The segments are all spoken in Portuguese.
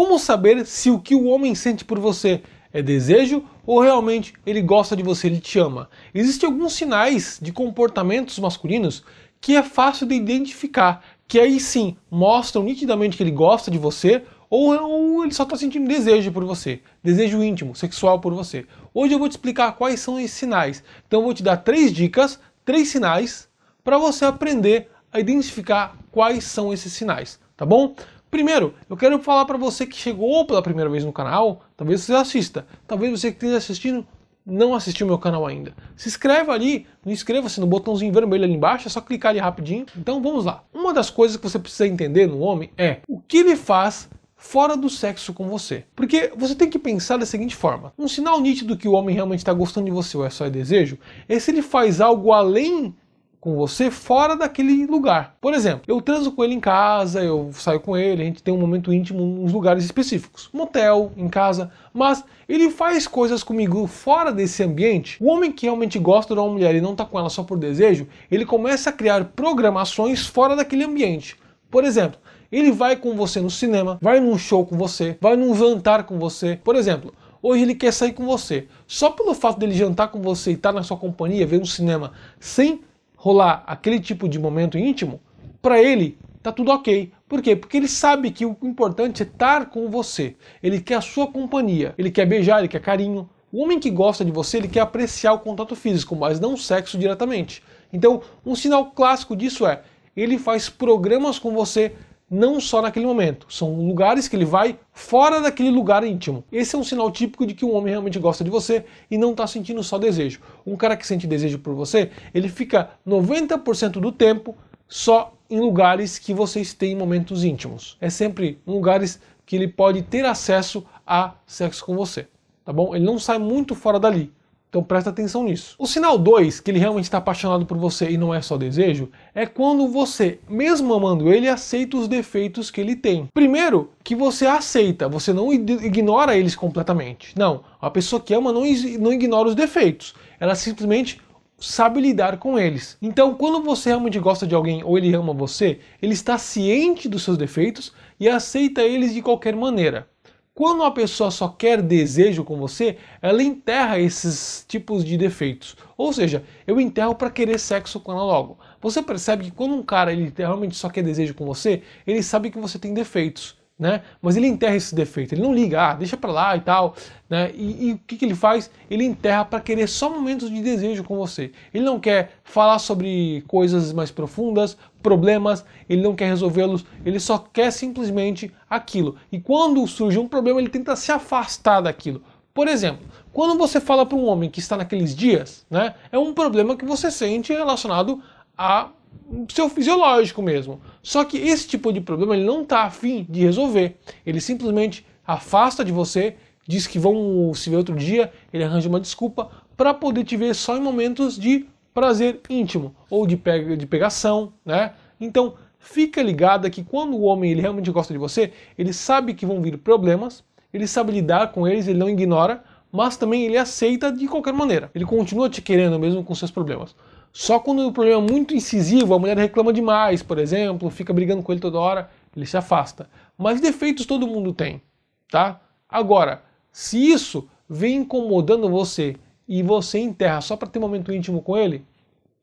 Como saber se o que o homem sente por você é desejo ou realmente ele gosta de você, ele te ama? Existem alguns sinais de comportamentos masculinos que é fácil de identificar, que aí sim mostram nitidamente que ele gosta de você ou, ou ele só está sentindo desejo por você, desejo íntimo, sexual por você. Hoje eu vou te explicar quais são esses sinais. Então eu vou te dar três dicas, três sinais, para você aprender a identificar quais são esses sinais, tá bom? Primeiro, eu quero falar para você que chegou pela primeira vez no canal, talvez você assista, talvez você que esteja assistindo não assistiu meu canal ainda. Se inscreva ali, inscreva-se no botãozinho vermelho ali embaixo, é só clicar ali rapidinho. Então vamos lá. Uma das coisas que você precisa entender no homem é o que ele faz fora do sexo com você. Porque você tem que pensar da seguinte forma: um sinal nítido que o homem realmente está gostando de você ou é só desejo é se ele faz algo além com você fora daquele lugar. Por exemplo, eu transo com ele em casa, eu saio com ele, a gente tem um momento íntimo nos lugares específicos, motel, em casa, mas ele faz coisas comigo fora desse ambiente. O homem que realmente gosta de uma mulher e não está com ela só por desejo, ele começa a criar programações fora daquele ambiente. Por exemplo, ele vai com você no cinema, vai num show com você, vai num jantar com você. Por exemplo, hoje ele quer sair com você. Só pelo fato dele jantar com você e estar tá na sua companhia, ver um cinema, sem rolar aquele tipo de momento íntimo, para ele tá tudo ok. Por quê? Porque ele sabe que o importante é estar com você. Ele quer a sua companhia, ele quer beijar, ele quer carinho. O homem que gosta de você, ele quer apreciar o contato físico, mas não o sexo diretamente. Então, um sinal clássico disso é ele faz programas com você não só naquele momento. São lugares que ele vai fora daquele lugar íntimo. Esse é um sinal típico de que um homem realmente gosta de você e não está sentindo só desejo. Um cara que sente desejo por você, ele fica 90% do tempo só em lugares que vocês têm momentos íntimos. É sempre em lugares que ele pode ter acesso a sexo com você, tá bom? Ele não sai muito fora dali. Então presta atenção nisso. O sinal 2, que ele realmente está apaixonado por você e não é só desejo, é quando você, mesmo amando ele, aceita os defeitos que ele tem. Primeiro, que você aceita, você não ignora eles completamente. Não, a pessoa que ama não, não ignora os defeitos, ela simplesmente sabe lidar com eles. Então, quando você realmente gosta de alguém ou ele ama você, ele está ciente dos seus defeitos e aceita eles de qualquer maneira. Quando uma pessoa só quer desejo com você, ela enterra esses tipos de defeitos. Ou seja, eu enterro para querer sexo com ela logo. Você percebe que quando um cara ele realmente só quer desejo com você, ele sabe que você tem defeitos né? Mas ele enterra esse defeito, ele não liga, ah, deixa para lá e tal, né? E, e o que, que, ele faz? Ele enterra para querer só momentos de desejo com você. Ele não quer falar sobre coisas mais profundas, problemas, ele não quer resolvê-los, ele só quer simplesmente aquilo. E quando surge um problema, ele tenta se afastar daquilo. Por exemplo, quando você fala para um homem que está naqueles dias, né? É um problema que você sente relacionado a seu fisiológico mesmo. Só que esse tipo de problema ele não está afim de resolver. Ele simplesmente afasta de você, diz que vão se ver outro dia, ele arranja uma desculpa para poder te ver só em momentos de prazer íntimo ou de, pega, de pegação, né? Então fica ligada que quando o homem ele realmente gosta de você, ele sabe que vão vir problemas, ele sabe lidar com eles, ele não ignora, mas também ele aceita de qualquer maneira. Ele continua te querendo mesmo com seus problemas. Só quando o problema é muito incisivo, a mulher reclama demais, por exemplo, fica brigando com ele toda hora, ele se afasta. Mas defeitos todo mundo tem, tá? Agora, se isso vem incomodando você e você enterra só para ter momento íntimo com ele,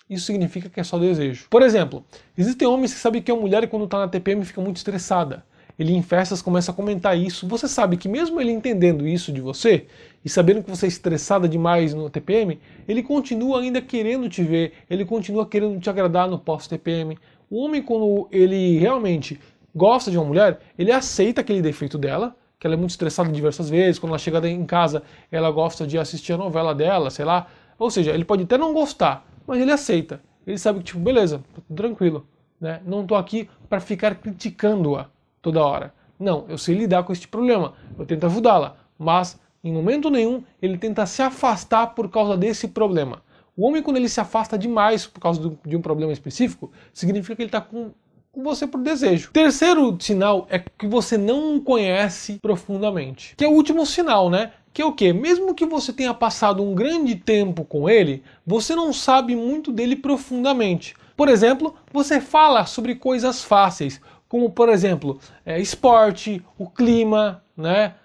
isso significa que é só desejo. Por exemplo, existem homens que sabem que a mulher quando está na TPM fica muito estressada. Ele em festas começa a comentar isso. Você sabe que mesmo ele entendendo isso de você, e sabendo que você é estressada demais no TPM, ele continua ainda querendo te ver, ele continua querendo te agradar no pós-TPM. O homem, quando ele realmente gosta de uma mulher, ele aceita aquele defeito dela, que ela é muito estressada diversas vezes, quando ela chega em casa, ela gosta de assistir a novela dela, sei lá. Ou seja, ele pode até não gostar, mas ele aceita. Ele sabe que, tipo, beleza, tá tranquilo, né? Não tô aqui para ficar criticando-a toda hora. Não, eu sei lidar com este problema, eu tento ajudá-la, mas em momento nenhum ele tenta se afastar por causa desse problema. O homem, quando ele se afasta demais por causa de um problema específico, significa que ele está com você por desejo. Terceiro sinal é que você não conhece profundamente, que é o último sinal, né? Que é o que? Mesmo que você tenha passado um grande tempo com ele, você não sabe muito dele profundamente. Por exemplo, você fala sobre coisas fáceis, como por exemplo, é, esporte, o clima, né?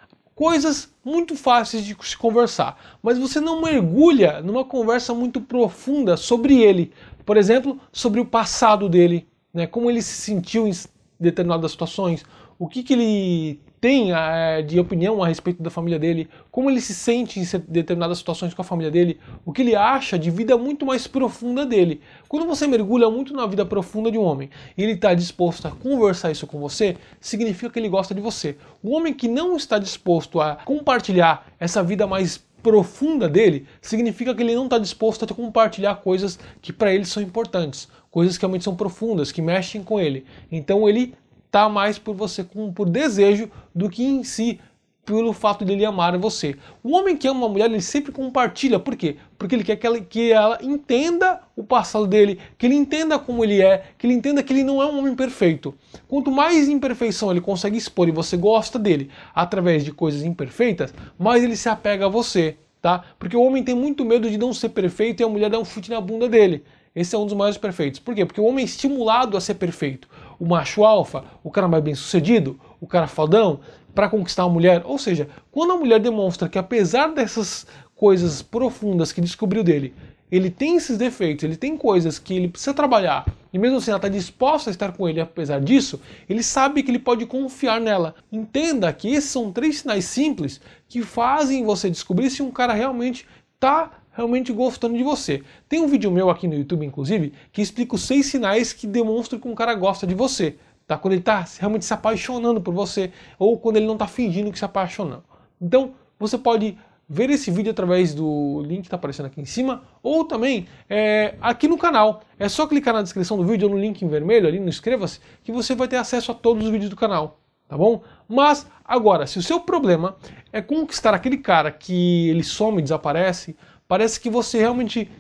coisas muito fáceis de se conversar, mas você não mergulha numa conversa muito profunda sobre ele. Por exemplo, sobre o passado dele, né? como ele se sentiu em determinadas situações, o que, que ele tem ah, é, de opinião a respeito da família dele, como ele se sente em determinadas situações com a família dele, o que ele acha de vida muito mais profunda dele. Quando você mergulha muito na vida profunda de um homem e ele está disposto a conversar isso com você, significa que ele gosta de você. O homem que não está disposto a compartilhar essa vida mais profunda dele, significa que ele não está disposto a compartilhar coisas que para ele são importantes, coisas que realmente são profundas, que mexem com ele. Então ele tá mais por você, com, por desejo, do que em si pelo fato dele amar você. O homem que ama uma mulher, ele sempre compartilha. Por quê? Porque ele quer que ela, que ela entenda o passado dele, que ele entenda como ele é, que ele entenda que ele não é um homem perfeito. Quanto mais imperfeição ele consegue expor e você gosta dele através de coisas imperfeitas, mais ele se apega a você, tá? Porque o homem tem muito medo de não ser perfeito e a mulher dá um chute na bunda dele. Esse é um dos maiores perfeitos. Por quê? Porque o homem é estimulado a ser perfeito o macho alfa, o cara mais bem sucedido, o cara fodão, para conquistar uma mulher. Ou seja, quando a mulher demonstra que apesar dessas coisas profundas que descobriu dele, ele tem esses defeitos, ele tem coisas que ele precisa trabalhar, e mesmo assim ela está disposta a estar com ele apesar disso, ele sabe que ele pode confiar nela. Entenda que esses são três sinais simples que fazem você descobrir se um cara realmente está realmente gostando de você. Tem um vídeo meu aqui no YouTube, inclusive, que explica os seis sinais que demonstram que um cara gosta de você. Tá? Quando ele está realmente se apaixonando por você, ou quando ele não está fingindo que se apaixonou. Então, você pode ver esse vídeo através do link que está aparecendo aqui em cima, ou também é, aqui no canal. É só clicar na descrição do vídeo ou no link em vermelho ali, no inscreva-se, que você vai ter acesso a todos os vídeos do canal, tá bom? Mas, agora, se o seu problema é conquistar aquele cara que ele some e desaparece, Parece que você realmente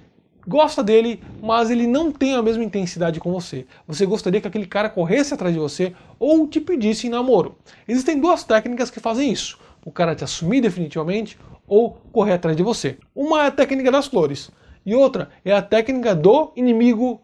gosta dele, mas ele não tem a mesma intensidade com você. Você gostaria que aquele cara corresse atrás de você ou te pedisse em namoro. Existem duas técnicas que fazem isso: o cara te assumir definitivamente ou correr atrás de você. Uma é a técnica das flores e outra é a técnica do inimigo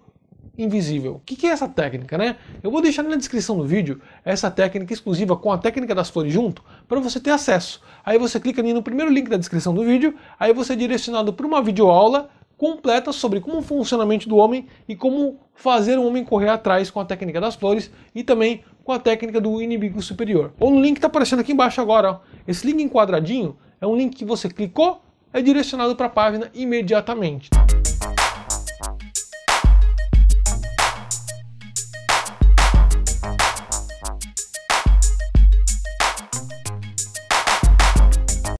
invisível. O que é essa técnica, né? Eu vou deixar na descrição do vídeo essa técnica exclusiva com a técnica das flores junto para você ter acesso. Aí você clica no primeiro link da descrição do vídeo, aí você é direcionado para uma videoaula completa sobre como o funcionamento do homem e como fazer o homem correr atrás com a técnica das flores e também com a técnica do inimigo superior. Ou no link que está aparecendo aqui embaixo agora. Ó. Esse link quadradinho é um link que você clicou, é direcionado para a página imediatamente.